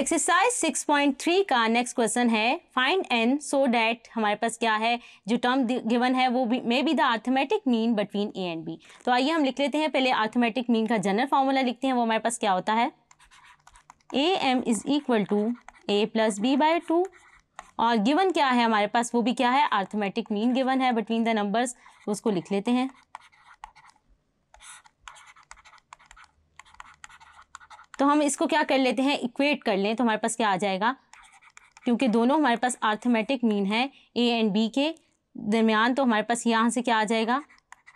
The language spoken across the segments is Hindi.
एक्सरसाइज 6.3 का नेक्स्ट क्वेश्चन है फाइंड एन सो डैट हमारे पास क्या है जो टर्म गिवन है वो may be the arithmetic mean between A and B तो आइए हम लिख लेते हैं पहले आर्थमेटिक मीन का जनरल फार्मूला लिखते हैं वो हमारे पास क्या होता है A M is equal to A plus B by two और गिवन क्या है हमारे पास वो भी क्या है आर्थमेटिक मीन गिवन है बिटवीन द नंबर्स उसको लिख लेते हैं तो हम इसको क्या कर लेते हैं इक्वेट कर लें तो हमारे पास क्या आ जाएगा क्योंकि दोनों हमारे पास आर्थमेटिक मीन है ए एंड बी के दरमियान तो हमारे पास यहाँ से क्या आ जाएगा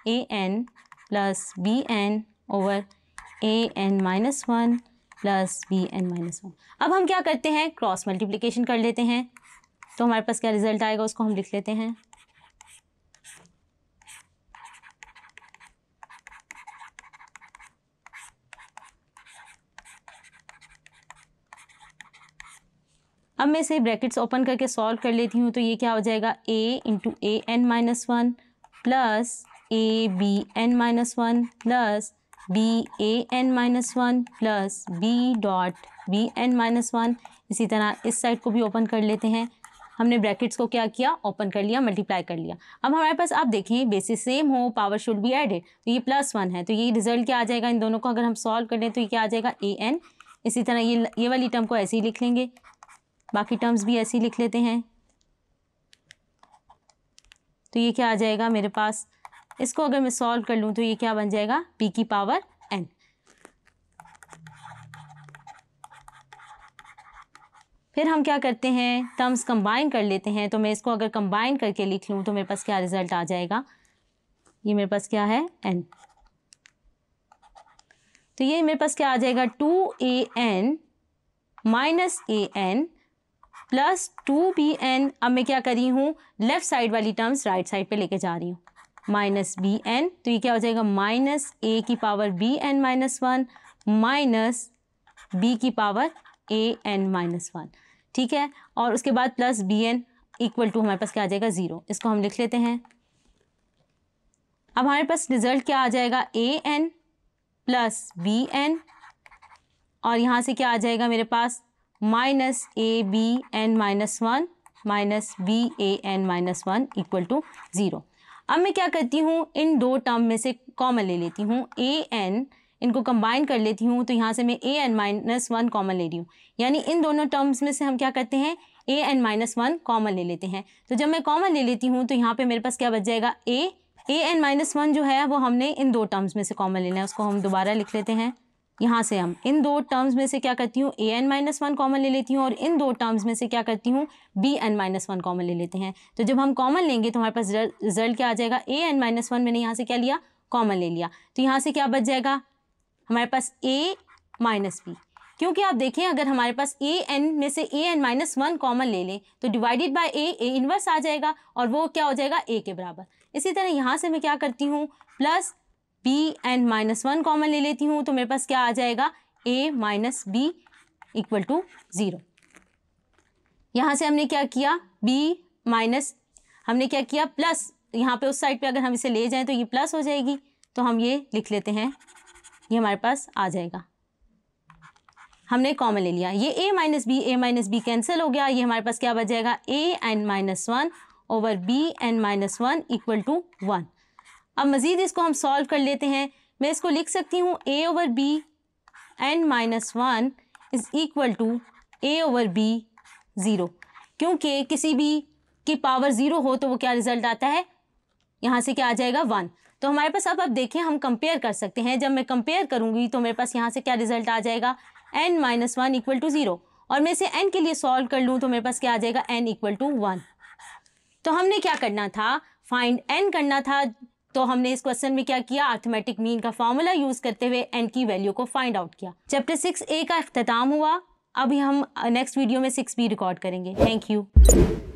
A N plus B N over A N minus one plus B N minus one अब हम क्या करते हैं क्रॉस मल्टीप्लिकेशन कर लेते हैं तो हमारे पास क्या रिज़ल्ट आएगा उसको हम लिख लेते हैं अब मैं इसे ब्रैकेट्स ओपन करके सॉल्व कर लेती हूँ तो ये क्या हो जाएगा a into A N minus one plus A B N minus one plus B A N minus one plus B dot B N minus one इसी तरह इस साइड को भी ओपन कर लेते हैं हमने ब्रैकेट्स को क्या किया ओपन कर लिया मल्टीप्लाई कर लिया अब हमारे पास आप देखें बेसिस सेम हो पावर शुड बी एडेड तो ये प्लस वन है तो ये रिजल्ट क्या आ जाएगा इन दोनों को अगर हम सॉल्व कर लें तो ये क्या आ जाएगा ए एन इसी तरह ये ये वाली टर्म को ऐसे ही लिख लेंगे बाकी टर्म्स भी ऐसी लिख लेते हैं तो ये क्या आ जाएगा मेरे पास इसको अगर मैं सॉल्व कर लूँ तो ये क्या बन जाएगा पी की पावर एन फिर हम क्या करते हैं टर्म्स कंबाइन कर लेते हैं तो मैं इसको अगर कंबाइन करके लिख लूँ तो मेरे पास क्या रिज़ल्ट आ जाएगा ये मेरे पास क्या है एन तो ये मेरे पास क्या आ जाएगा two a N minus a N plus two b n अब मैं क्या करी हूँ लेफ़्ट साइड वाली टर्म्स राइट साइड पे लेके जा रही हूँ माइनस बी एन तो ये क्या हो जाएगा माइनस ए की power b N minus one minus b की power a N minus one ठीक है और उसके बाद plus B n equal to हमारे पास क्या आ जाएगा ज़ीरो इसको हम लिख लेते हैं अब हमारे पास रिज़ल्ट क्या आ जाएगा A N plus B n और यहाँ से क्या आ जाएगा मेरे पास minus a B N minus one minus b A N minus one equal to zero अब मैं क्या करती हूँ इन दो टर्म में से कॉमन ले लेती हूँ ए एन इनको कंबाइन कर लेती हूँ तो यहाँ से मैं a N minus one common ले रही हूँ यानी इन दोनों टर्म्स में से हम क्या करते हैं a N minus one common ले लेते हैं तो जब मैं कॉमन ले लेती हूँ तो यहाँ पे मेरे पास क्या बच जाएगा a a N minus one जो है वो हमने इन दो टर्म्स में से कॉमन लेना है उसको हम दोबारा लिख लेते हैं यहाँ से हम इन दो टर्म्स में से क्या करती हूँ a N minus one common ले लेती हूँ और इन दो टर्म्स में से क्या करती हूँ b N minus one common ले लेते हैं तो जब हम कॉमन लेंगे तो हमारे पास रिजल्ट क्या आ जाएगा ए एन माइनस वन मैंने यहाँ से क्या लिया कॉमन ले लिया तो यहाँ से क्या बच जाएगा हमारे पास ए माइनस बी क्योंकि आप देखें अगर हमारे पास ए एन में से a N minus one common ले लें तो divided by a a inverse आ जाएगा और वो क्या हो जाएगा ए के बराबर इसी तरह यहाँ से मैं क्या करती हूँ plus b n minus one common ले लेती हूँ तो मेरे पास क्या आ जाएगा a minus b equal to zero यहाँ से हमने क्या किया बी माइनस हमने क्या किया प्लस यहाँ पे उस साइड पे अगर हम इसे ले जाएं तो ये प्लस हो जाएगी तो हम ये लिख लेते हैं ये हमारे पास आ जाएगा हमने कॉमन ले लिया ये a minus b a minus b cancel हो गया ये हमारे पास क्या बच जाएगा A N minus one over b N minus one equal to one अब मज़ीद इसको हम सॉल्व कर लेते हैं मैं इसको लिख सकती हूँ a over b N minus one is equal to a over b zero क्योंकि किसी भी की पावर ज़ीरो हो तो वो क्या रिज़ल्ट आता है यहाँ से क्या आ जाएगा वन तो हमारे पास अब आप देखिए हम कंपेयर कर सकते हैं जब मैं कंपेयर करूँगी तो मेरे पास यहाँ से क्या रिज़ल्ट आ जाएगा n minus one equal to zero और मैं इसे एन के लिए सॉल्व कर लूँ तो मेरे पास क्या आ जाएगा एन इक्वल टू वन तो हमने क्या करना था फाइंड एन करना था तो हमने इस क्वेश्चन में क्या किया अर्थमेटिक मीन का फॉर्मूला यूज करते हुए एन की वैल्यू को फाइंड आउट किया चैप्टर सिक्स ए का अख्ताम हुआ अभी हम नेक्स्ट uh, वीडियो में सिक्स बी रिकॉर्ड करेंगे थैंक यू